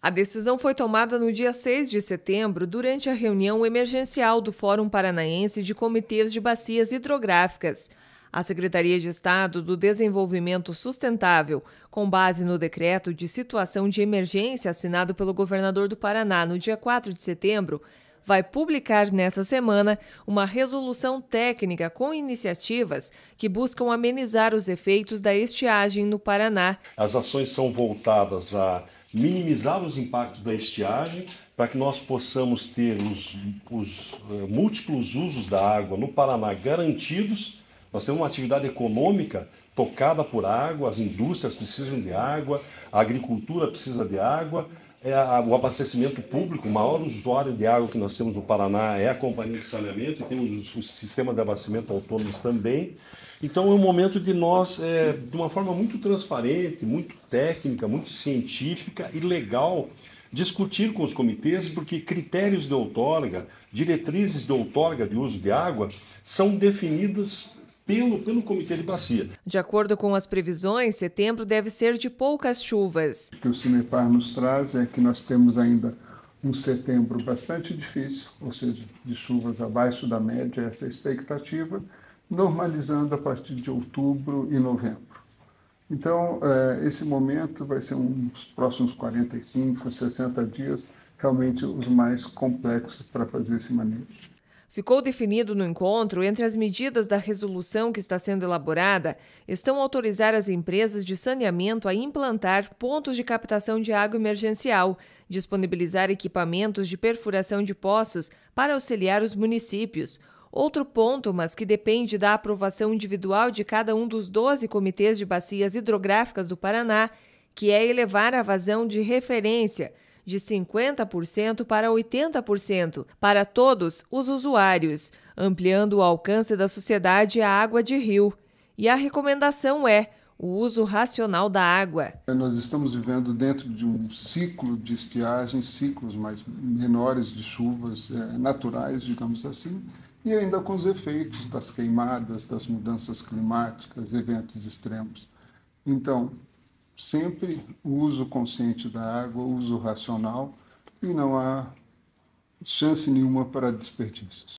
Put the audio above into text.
A decisão foi tomada no dia 6 de setembro, durante a reunião emergencial do Fórum Paranaense de Comitês de Bacias Hidrográficas. A Secretaria de Estado do Desenvolvimento Sustentável, com base no decreto de situação de emergência assinado pelo governador do Paraná no dia 4 de setembro, vai publicar nessa semana uma resolução técnica com iniciativas que buscam amenizar os efeitos da estiagem no Paraná. As ações são voltadas a minimizar os impactos da estiagem, para que nós possamos ter os, os uh, múltiplos usos da água no Paraná garantidos nós temos uma atividade econômica tocada por água, as indústrias precisam de água, a agricultura precisa de água, é a, o abastecimento público, o maior usuário de água que nós temos no Paraná é a companhia de saneamento, e temos o sistema de abastecimento autônomos também. Então é um momento de nós, é, de uma forma muito transparente, muito técnica, muito científica e legal, discutir com os comitês, porque critérios de outorga, diretrizes de outorga de uso de água, são definidas pelo, pelo Comitê de Bacia. De acordo com as previsões, setembro deve ser de poucas chuvas. O que o Cinepar nos traz é que nós temos ainda um setembro bastante difícil, ou seja, de chuvas abaixo da média, essa é expectativa, normalizando a partir de outubro e novembro. Então, é, esse momento vai ser uns próximos 45, 60 dias, realmente os mais complexos para fazer esse manejo. Ficou definido no encontro, entre as medidas da resolução que está sendo elaborada, estão autorizar as empresas de saneamento a implantar pontos de captação de água emergencial, disponibilizar equipamentos de perfuração de poços para auxiliar os municípios. Outro ponto, mas que depende da aprovação individual de cada um dos 12 comitês de bacias hidrográficas do Paraná, que é elevar a vazão de referência de 50% para 80% para todos os usuários, ampliando o alcance da sociedade à água de rio. E a recomendação é o uso racional da água. Nós estamos vivendo dentro de um ciclo de estiagem, ciclos mais menores de chuvas é, naturais, digamos assim, e ainda com os efeitos das queimadas, das mudanças climáticas, eventos extremos. Então, sempre o uso consciente da água, o uso racional, e não há chance nenhuma para desperdícios.